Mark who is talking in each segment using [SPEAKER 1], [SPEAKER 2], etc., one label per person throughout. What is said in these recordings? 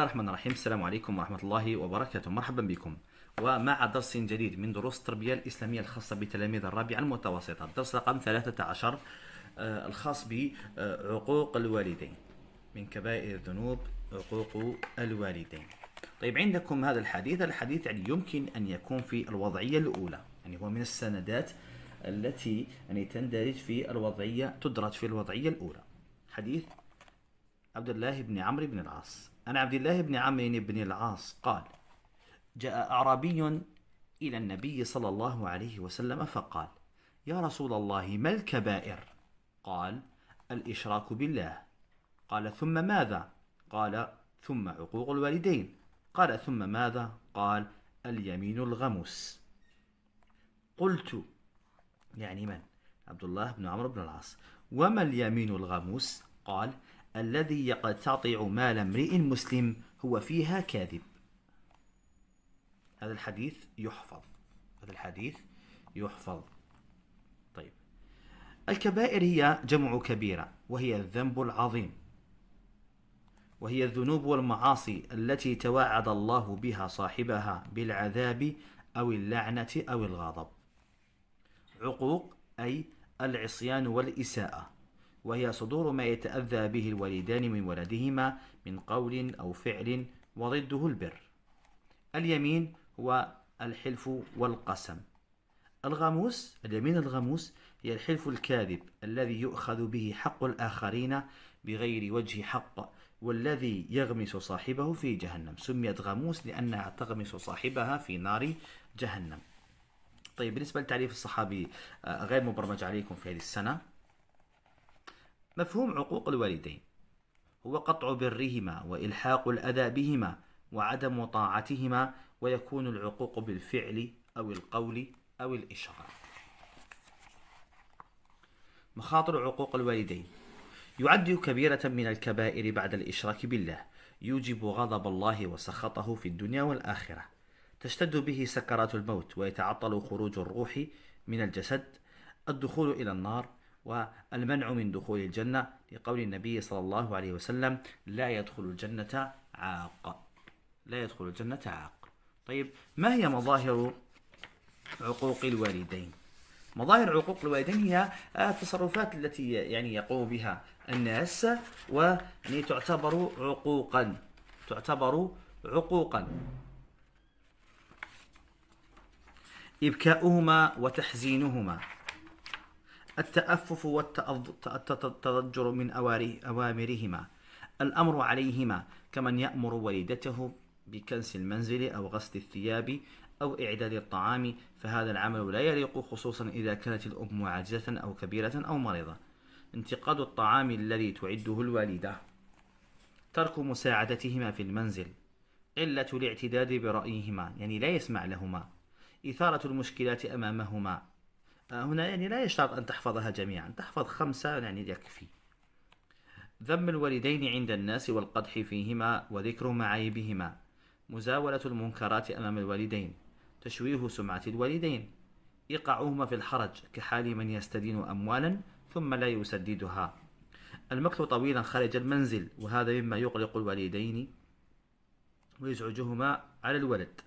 [SPEAKER 1] الله الرحمن الرحيم السلام عليكم ورحمة الله وبركاته مرحبا بكم ومع درس جديد من دروس التربية الإسلامية الخاصة بتلاميذ الرابعة المتوسطة الدرس رقم 13 آه، الخاص بعقوق الوالدين من كبائر الذنوب عقوق الوالدين طيب عندكم هذا الحديث الحديث يعني يمكن أن يكون في الوضعية الأولى يعني هو من السندات التي يعني تندرج في الوضعية تدرج في الوضعية الأولى حديث عبد الله بن عمرو بن العاص عن عبد الله بن عمرو بن العاص قال جاء اعرابي الى النبي صلى الله عليه وسلم فقال يا رسول الله ما الكبائر قال الاشراك بالله قال ثم ماذا قال ثم عقوق الوالدين قال ثم ماذا قال اليمين الغمس قلت يعني من عبد الله بن عمرو بن العاص وما اليمين الغموس قال الذي يقتطع مال امرئ مسلم هو فيها كاذب هذا الحديث يحفظ هذا الحديث يحفظ طيب الكبائر هي جمع كبيرة وهي الذنب العظيم وهي الذنوب والمعاصي التي توعد الله بها صاحبها بالعذاب أو اللعنة أو الغضب عقوق أي العصيان والإساءة وهي صدور ما يتأذى به الوالدان من ولدهما من قول أو فعل وضده البر اليمين هو الحلف والقسم الغموس اليمين الغموس هي الحلف الكاذب الذي يؤخذ به حق الآخرين بغير وجه حق والذي يغمس صاحبه في جهنم سميت غموس لأنها تغمس صاحبها في نار جهنم طيب بالنسبة لتعريف الصحابي آه، غير مبرمج عليكم في هذه السنة مفهوم عقوق الوالدين هو قطع برهما والحاق الاذى بهما وعدم طاعتهما ويكون العقوق بالفعل او القول او الاشاره مخاطر عقوق الوالدين يعد كبيره من الكبائر بعد الاشراك بالله يوجب غضب الله وسخطه في الدنيا والاخره تشتد به سكرات الموت ويتعطل خروج الروح من الجسد الدخول الى النار والمنع من دخول الجنة لقول النبي صلى الله عليه وسلم لا يدخل الجنة عاق لا يدخل الجنة عاق طيب ما هي مظاهر عقوق الوالدين مظاهر عقوق الوالدين هي التصرفات التي يعني يقوم بها الناس ويعني تعتبر عقوقا تعتبر عقوقا إبكاؤهما وتحزينهما التأفف والتضجر من أوامرهما الأمر عليهما كمن يأمر والدته بكنس المنزل أو غسل الثياب أو إعداد الطعام فهذا العمل لا يليق خصوصا إذا كانت الأم عاجزة أو كبيرة أو مريضة انتقاد الطعام الذي تعده الوالدة ترك مساعدتهما في المنزل قلة الاعتداد برأيهما يعني لا يسمع لهما إثارة المشكلات أمامهما هنا يعني لا يشترط أن تحفظها جميعا تحفظ خمسة يعني يكفي ذم الوالدين عند الناس والقدح فيهما وذكر معايبهما مزاولة المنكرات أمام الوالدين تشويه سمعة الوالدين إيقاعهما في الحرج كحال من يستدين أموالا ثم لا يسددها المكث طويلا خارج المنزل وهذا مما يقلق الوالدين ويزعجهما على الولد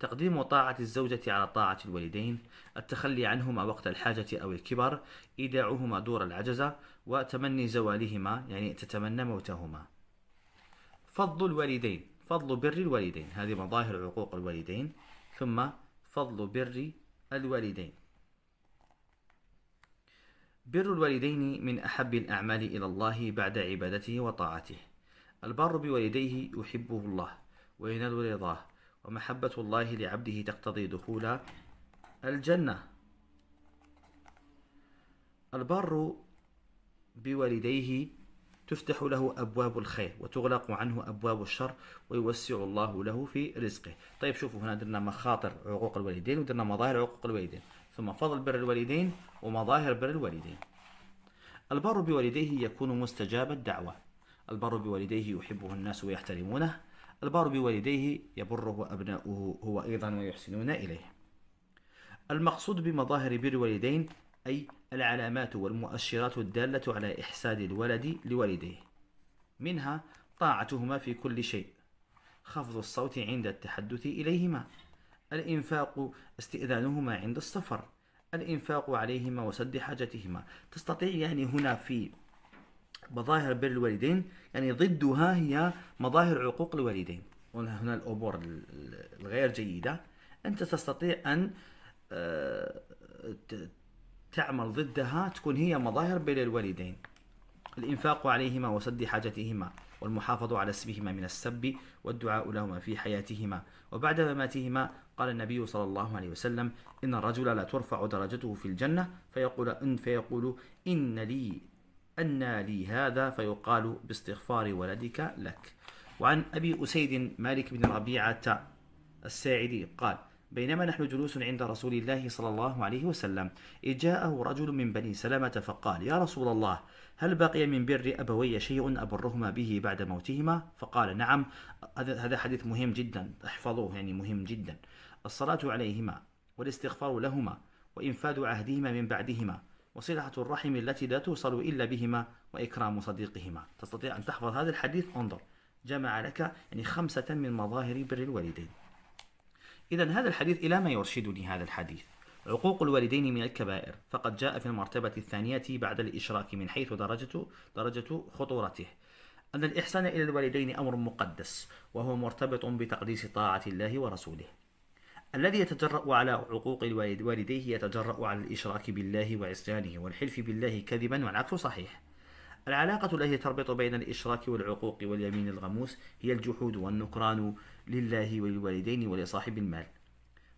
[SPEAKER 1] تقديم طاعة الزوجة على طاعة الوالدين التخلي عنهما وقت الحاجة أو الكبر إيداعهما دور العجزة وتمني زوالهما يعني تتمنى موتهما فضل الوالدين فضل بر الوالدين هذه مظاهر عقوق الوالدين ثم فضل بر الوالدين بر الوالدين من أحب الأعمال إلى الله بعد عبادته وطاعته البار بوالديه يحبه الله وينال رضاه ومحبة الله لعبده تقتضي دخول الجنة البر بوالديه تفتح له أبواب الخير وتغلق عنه أبواب الشر ويوسع الله له في رزقه طيب شوفوا هنا درنا مخاطر عقوق الوالدين ودرنا مظاهر عقوق الوالدين ثم فضل بر الوالدين ومظاهر بر الوالدين البر بوالديه يكون مستجاب الدعوة البر بوالديه يحبه الناس ويحترمونه البار بوالديه يبره أبناؤه هو أيضا ويحسنون إليه المقصود بمظاهر بر الوالدين أي العلامات والمؤشرات الدالة على إحسان الولد لوالديه منها طاعتهما في كل شيء خفض الصوت عند التحدث إليهما الإنفاق استئذانهما عند السفر الإنفاق عليهما وسد حاجتهما تستطيع يعني هنا في مظاهر بر الوالدين يعني ضدها هي مظاهر عقوق الوالدين هنا الأمور الغير جيدة أنت تستطيع أن آه، تعمل ضدها تكون هي مظاهر بر الوالدين الإنفاق عليهما وسد حاجتهما والمحافظة على اسمهما من السب والدعاء لهما في حياتهما وبعد مماتهما قال النبي صلى الله عليه وسلم إن الرجل لا ترفع درجته في الجنة فيقول إن فيقول إن لي أن لي هذا فيقال باستغفار ولدك لك وعن أبي أسيد مالك بن ربيعة الساعدي قال بينما نحن جلوس عند رسول الله صلى الله عليه وسلم إذ جاءه رجل من بني سلمة فقال يا رسول الله هل بقي من بر أبوي شيء أبرهما به بعد موتهما فقال نعم هذا حديث مهم جدا احفظوه يعني مهم جدا الصلاة عليهما والاستغفار لهما وإنفاذ عهدهما من بعدهما وصلة الرحم التي لا توصل إلا بهما وإكرام صديقهما تستطيع أن تحفظ هذا الحديث انظر جمع لك يعني خمسة من مظاهر بر الوالدين إذا هذا الحديث إلى ما يرشدني هذا الحديث عقوق الوالدين من الكبائر فقد جاء في المرتبة الثانية بعد الإشراك من حيث درجة درجة خطورته أن الإحسان إلى الوالدين أمر مقدس وهو مرتبط بتقديس طاعة الله ورسوله الذي يتجرأ على عقوق والديه يتجرأ على الإشراك بالله وعصيانه والحلف بالله كذبا والعكس صحيح العلاقة التي تربط بين الإشراك والعقوق واليمين الغموس هي الجحود والنكران لله وللوالدين ولصاحب المال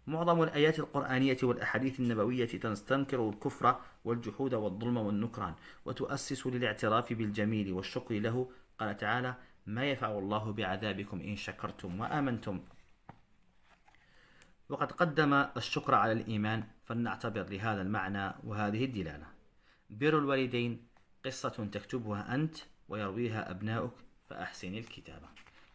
[SPEAKER 1] معظم الآيات القرآنية والأحاديث النبوية تستنكر الكفر والجحود والظلم والنكران وتؤسس للاعتراف بالجميل والشكر له قال تعالى ما يفعل الله بعذابكم إن شكرتم وآمنتم وقد قدم الشكر على الإيمان فلنعتبر لهذا المعنى وهذه الدلالة بر الوالدين قصة تكتبها أنت ويرويها أبناؤك فأحسن الكتابة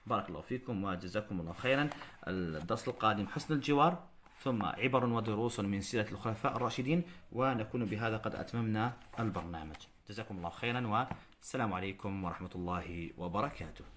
[SPEAKER 1] بارك الله فيكم وجزاكم الله خيرا الدرس القادم حسن الجوار ثم عبر ودروس من سيرة الخلفاء الراشدين ونكون بهذا قد أتممنا البرنامج جزاكم الله خيرا والسلام عليكم ورحمة الله وبركاته